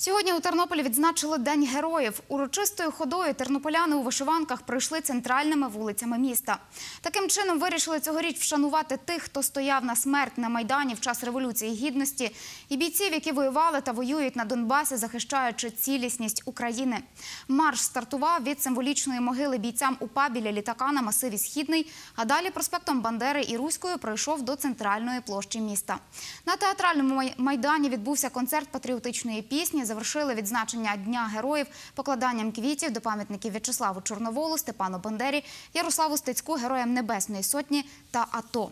Сьогодні у Тернополі відзначили День героїв. Урочистою ходою тернополяни у вишиванках пройшли центральними вулицями міста. Таким чином вирішили цьогоріч вшанувати тих, хто стояв на смерть на майдані в час революції гідності, і бійців, які воювали та воюють на Донбасі, захищаючи цілісність України. Марш стартував від символічної могили бійцям УПА біля літака на масиві Східний. А далі проспектом Бандери і Руською пройшов до центральної площі міста. На театральному майдані відбувся концерт патріотичної пісні завершили відзначення Дня героїв покладанням квітів до пам'ятників В'ячеславу Чорноволу, Степану Бандері, Ярославу Стецьку, Героям Небесної Сотні та АТО.